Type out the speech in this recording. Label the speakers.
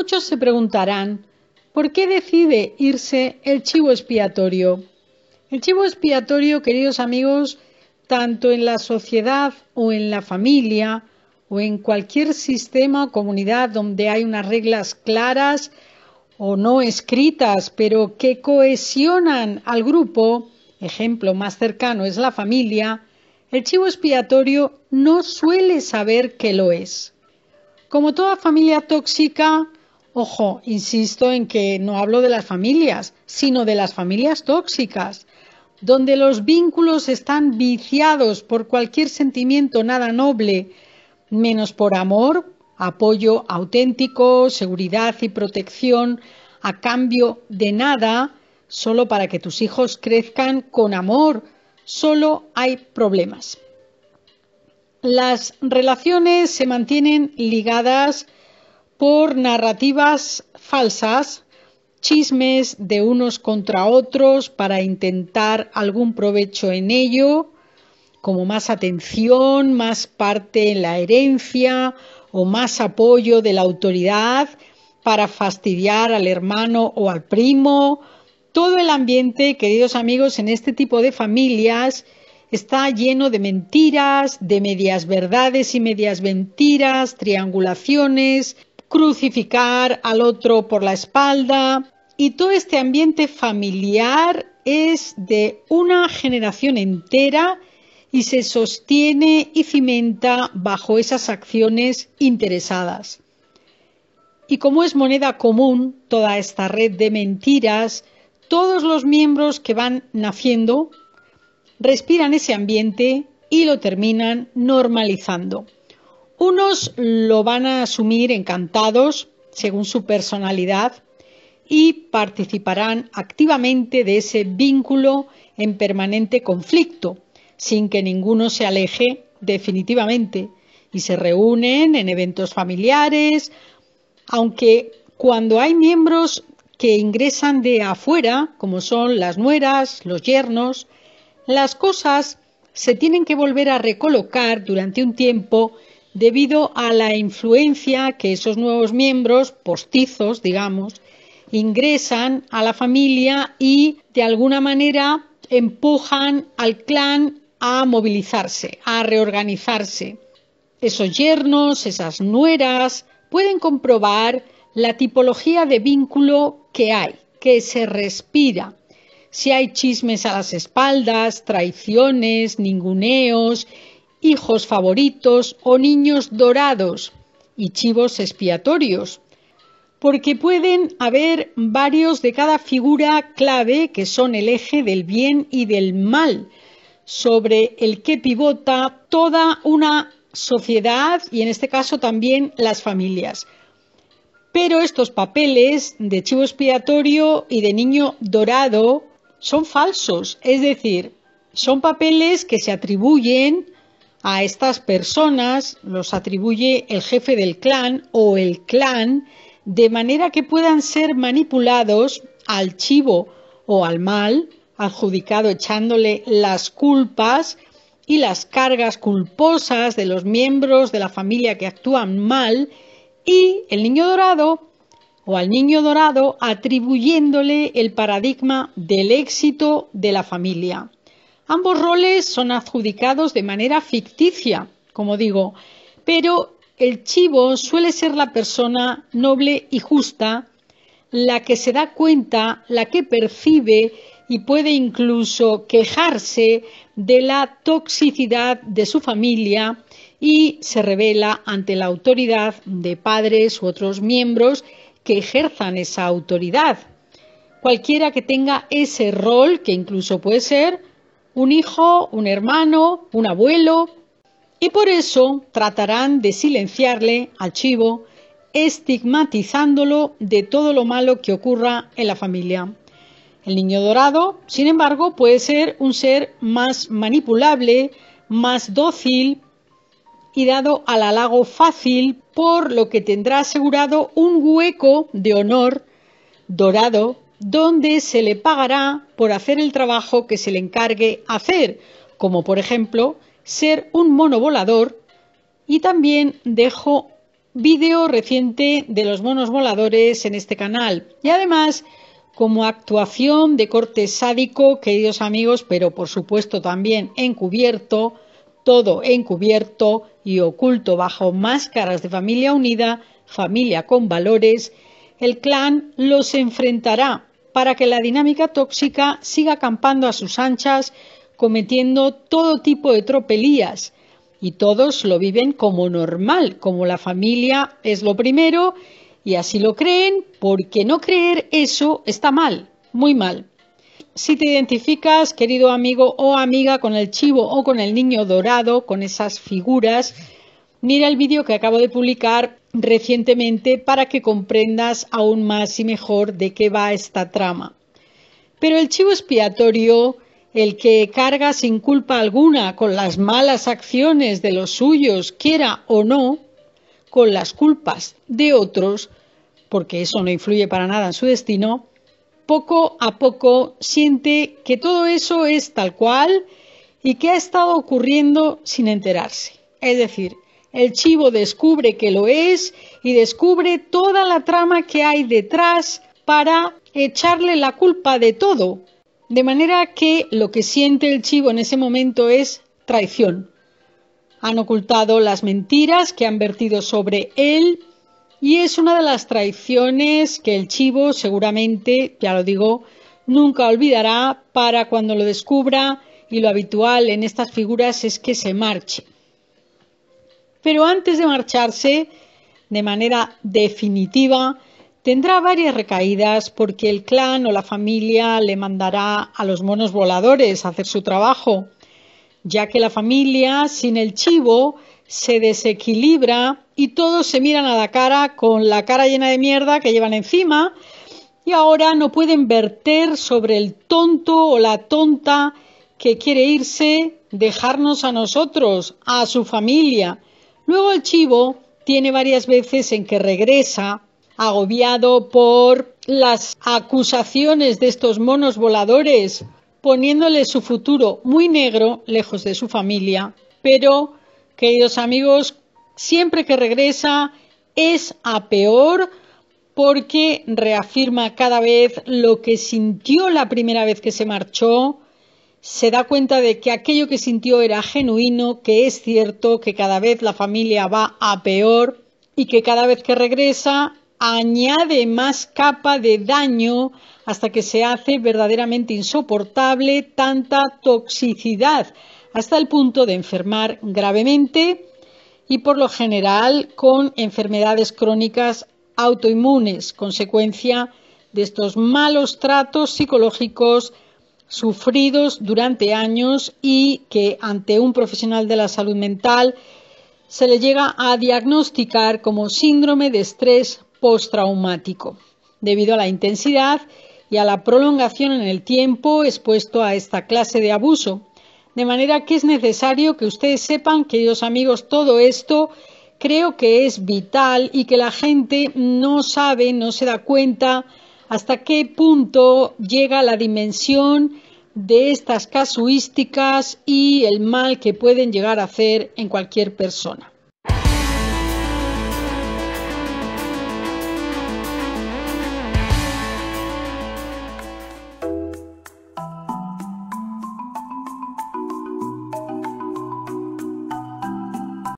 Speaker 1: muchos se preguntarán, ¿por qué decide irse el chivo expiatorio? El chivo expiatorio, queridos amigos, tanto en la sociedad o en la familia o en cualquier sistema o comunidad donde hay unas reglas claras o no escritas, pero que cohesionan al grupo, ejemplo más cercano es la familia, el chivo expiatorio no suele saber que lo es. Como toda familia tóxica, Ojo, insisto en que no hablo de las familias, sino de las familias tóxicas, donde los vínculos están viciados por cualquier sentimiento nada noble, menos por amor, apoyo auténtico, seguridad y protección, a cambio de nada, solo para que tus hijos crezcan con amor, solo hay problemas. Las relaciones se mantienen ligadas por narrativas falsas, chismes de unos contra otros para intentar algún provecho en ello, como más atención, más parte en la herencia o más apoyo de la autoridad para fastidiar al hermano o al primo. Todo el ambiente, queridos amigos, en este tipo de familias está lleno de mentiras, de medias verdades y medias mentiras, triangulaciones, crucificar al otro por la espalda. Y todo este ambiente familiar es de una generación entera y se sostiene y cimenta bajo esas acciones interesadas. Y como es moneda común toda esta red de mentiras, todos los miembros que van naciendo respiran ese ambiente y lo terminan normalizando. Unos lo van a asumir encantados según su personalidad y participarán activamente de ese vínculo en permanente conflicto, sin que ninguno se aleje definitivamente, y se reúnen en eventos familiares, aunque cuando hay miembros que ingresan de afuera, como son las nueras, los yernos, las cosas se tienen que volver a recolocar durante un tiempo debido a la influencia que esos nuevos miembros, postizos, digamos, ingresan a la familia y de alguna manera empujan al clan a movilizarse, a reorganizarse. Esos yernos, esas nueras, pueden comprobar la tipología de vínculo que hay, que se respira. Si hay chismes a las espaldas, traiciones, ninguneos, hijos favoritos o niños dorados y chivos expiatorios, porque pueden haber varios de cada figura clave que son el eje del bien y del mal, sobre el que pivota toda una sociedad y en este caso también las familias. Pero estos papeles de chivo expiatorio y de niño dorado son falsos, es decir, son papeles que se atribuyen a estas personas los atribuye el jefe del clan o el clan de manera que puedan ser manipulados al chivo o al mal, adjudicado echándole las culpas y las cargas culposas de los miembros de la familia que actúan mal, y el niño dorado o al niño dorado atribuyéndole el paradigma del éxito de la familia. Ambos roles son adjudicados de manera ficticia, como digo, pero el chivo suele ser la persona noble y justa, la que se da cuenta, la que percibe y puede incluso quejarse de la toxicidad de su familia y se revela ante la autoridad de padres u otros miembros que ejerzan esa autoridad. Cualquiera que tenga ese rol, que incluso puede ser un hijo, un hermano, un abuelo, y por eso tratarán de silenciarle al chivo, estigmatizándolo de todo lo malo que ocurra en la familia. El niño dorado, sin embargo, puede ser un ser más manipulable, más dócil y dado al halago fácil, por lo que tendrá asegurado un hueco de honor dorado donde se le pagará por hacer el trabajo que se le encargue hacer, como por ejemplo ser un mono volador y también dejo vídeo reciente de los monos voladores en este canal y además como actuación de corte sádico, queridos amigos, pero por supuesto también encubierto, todo encubierto y oculto bajo máscaras de familia unida, familia con valores, el clan los enfrentará para que la dinámica tóxica siga acampando a sus anchas, cometiendo todo tipo de tropelías. Y todos lo viven como normal, como la familia es lo primero, y así lo creen, porque no creer eso está mal, muy mal. Si te identificas, querido amigo o amiga, con el chivo o con el niño dorado, con esas figuras, mira el vídeo que acabo de publicar recientemente para que comprendas aún más y mejor de qué va esta trama. Pero el chivo expiatorio, el que carga sin culpa alguna con las malas acciones de los suyos, quiera o no, con las culpas de otros, porque eso no influye para nada en su destino, poco a poco siente que todo eso es tal cual y que ha estado ocurriendo sin enterarse. Es decir, el chivo descubre que lo es y descubre toda la trama que hay detrás para echarle la culpa de todo. De manera que lo que siente el chivo en ese momento es traición. Han ocultado las mentiras que han vertido sobre él y es una de las traiciones que el chivo seguramente, ya lo digo, nunca olvidará para cuando lo descubra y lo habitual en estas figuras es que se marche. Pero antes de marcharse, de manera definitiva, tendrá varias recaídas porque el clan o la familia le mandará a los monos voladores a hacer su trabajo, ya que la familia sin el chivo se desequilibra y todos se miran a la cara con la cara llena de mierda que llevan encima y ahora no pueden verter sobre el tonto o la tonta que quiere irse, dejarnos a nosotros, a su familia Luego el chivo tiene varias veces en que regresa agobiado por las acusaciones de estos monos voladores, poniéndole su futuro muy negro, lejos de su familia. Pero, queridos amigos, siempre que regresa es a peor porque reafirma cada vez lo que sintió la primera vez que se marchó, se da cuenta de que aquello que sintió era genuino, que es cierto, que cada vez la familia va a peor y que cada vez que regresa añade más capa de daño hasta que se hace verdaderamente insoportable tanta toxicidad, hasta el punto de enfermar gravemente y por lo general con enfermedades crónicas autoinmunes, consecuencia de estos malos tratos psicológicos sufridos durante años y que ante un profesional de la salud mental se le llega a diagnosticar como síndrome de estrés postraumático, debido a la intensidad y a la prolongación en el tiempo expuesto a esta clase de abuso. De manera que es necesario que ustedes sepan, queridos amigos, todo esto creo que es vital y que la gente no sabe, no se da cuenta hasta qué punto llega la dimensión de estas casuísticas y el mal que pueden llegar a hacer en cualquier persona.